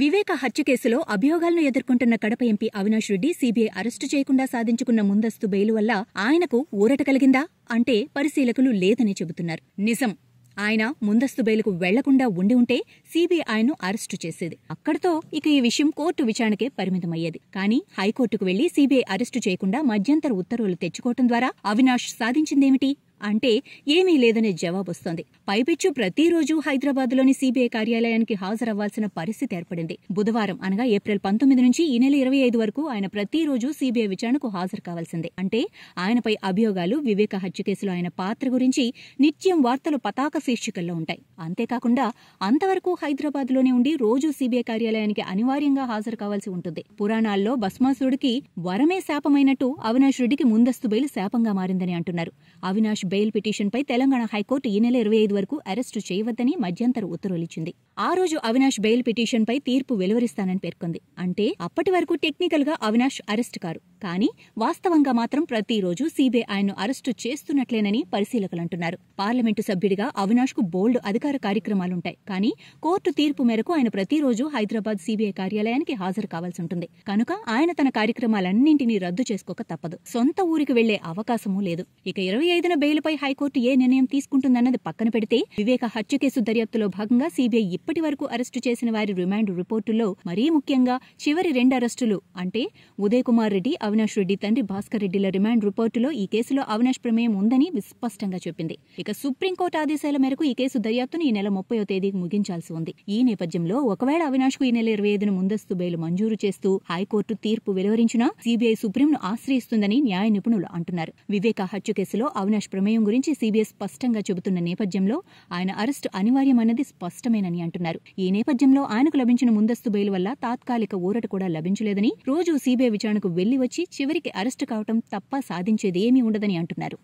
వివేక హత్య కేసులో అభియోగాలను ఎదుర్కొంటున్న Kadapa MP Avinash Reddy CBI arrest చేయకుండా సాధించుకున్న ముందస్తు బెయిలు వల్ల ఆయనకు ఊరట కలిగిందా అంటే పరిశీలకులు లేదని చెబుతున్నారు నిజం ఆయన ముందస్తు బెయిలుకు వెళ్లకుండా ఉండి ఉంటే సీబీఐ ఆయన్ను అరెస్టు చేసేది అక్కడతో ఇక ఈ విషయం కోర్టు విచారణకే పరిమితమయ్యేది కానీ హైకోర్టుకు వెళ్లి సీబీఐ అరెస్టు చేయకుండా మధ్యంతర ఉత్తర్వులు తెచ్చుకోవటం ద్వారా అవినాష్ సాధించిందేమిటి అంటే ఏమీ లేదనే జవాబొస్తోంది పైపిచ్చు ప్రతిరోజు హైదరాబాద్లోని సీబీఐ కార్యాలయానికి హాజరవ్వాల్సిన పరిస్థితి ఏర్పడింది బుధవారం అనగా ఏప్రిల్ పంతొమ్మిది నుంచి ఈ నెల ఇరవై ఐదు వరకు ఆయన ప్రతిరోజు సీబీఐ విచారణకు హాజరు కావాల్సిందే అంటే ఆయనపై అభియోగాలు వివేక హత్య కేసులో ఆయన పాత్ర గురించి నిత్యం వార్తలు పతాక శీర్షికల్లో ఉంటాయి అంతేకాకుండా అంతవరకు హైదరాబాద్లోనే ఉండి రోజు సీబీఐ కార్యాలయానికి అనివార్యంగా హాజరు కావాల్సి ఉంటుంది పురాణాల్లో భస్మాసుడికి వరమే శాపమైనట్టు అవినాష్ రెడ్డికి ముందస్తు బయలు శాపంగా మారిందని అంటున్నారు అవినాష్ బెయిల్ పిటిషన్పై తెలంగాణ హైకోర్టు ఈ నెల ఇరవై ఐదు వరకు అరెస్టు చేయవద్దని మధ్యంతర ఉత్తర్వులిచ్చింది ఆ రోజు అవినాష్ బెయిల్ పిటిషన్ పై తీర్పు వెలువరిస్తానని పేర్కొంది అంటే అప్పటి వరకు గా అవినాష్ అరెస్ట్ కారు కానీ వాస్తవంగా మాత్రం ప్రతిరోజు సీబీఐ ఆయన్ను అరెస్టు చేస్తున్నట్లేనని పరిశీలకులు అంటున్నారు పార్లమెంటు సభ్యుడిగా అవినాష్ కు బోల్డ్ అధికార కార్యక్రమాలుంటాయి కానీ కోర్టు తీర్పు మేరకు ఆయన ప్రతిరోజు హైదరాబాద్ సీబీఐ కార్యాలయానికి హాజరు కావాల్సి ఉంటుంది కనుక ఆయన తన కార్యక్రమాలన్నింటినీ రద్దు చేసుకోక తప్పదు సొంత ఊరికి వెళ్లే అవకాశమూ లేదు ఇక ఇరవై ఐదున బెయిల్ పై హైకోర్టు ఏ నిర్ణయం తీసుకుంటుందన్నది పక్కన పెడితే వివేక హత్య కేసు దర్యాప్తులో భాగంగా సీబీఐ ఇప్పటి వరకు అరెస్టు చేసిన వారి రిమాండ్ రిపోర్టులో మరీ ముఖ్యంగా చివరి రెండు అరెస్టులు అంటే ఉదయ్ కుమార్ రెడ్డి అవినాష్ రెడ్డి తండ్రి భాస్కర్ రెడ్డిల రిమాండ్ రిపోర్టులో ఈ కేసులో అవినాష్ ప్రమేయం ఉందని స్పష్టంగా చెప్పింది ఇక సుప్రీంకోర్టు ఆదేశాల మేరకు ఈ కేసు దర్యాప్తును ఈ నెల ముప్పయో తేదీకి ముగించాల్సి ఉంది ఈ నేపథ్యంలో ఒకవేళ అవినాష్ కు ఈ నెల ఇరవై ఐదున ముందస్తు బెయిల్ మంజూరు చేస్తూ హైకోర్టు తీర్పు వెలువరించినా సీబీఐ సుప్రీంను ఆశ్రయిస్తుందని న్యాయ నిపుణులు అంటున్నారు వివేక హత్య కేసులో అవినాష్ ప్రమేయం గురించి సీబీఐ స్పష్టంగా చెబుతున్న నేపథ్యంలో ఆయన అరెస్టు అనివార్యమన్నది స్పష్టమేనని అంటున్నారు అంటున్నారు ఈ నేపథ్యంలో ఆయనకు లభించిన ముందస్తు బెయిల్ వల్ల తాత్కాలిక ఊరట కూడా లభించలేదని రోజు సీబీఐ విచారణకు వెళ్లి వచ్చి చివరికి అరెస్టు కావటం తప్ప సాధించేది ఏమీ ఉండదని అంటున్నారు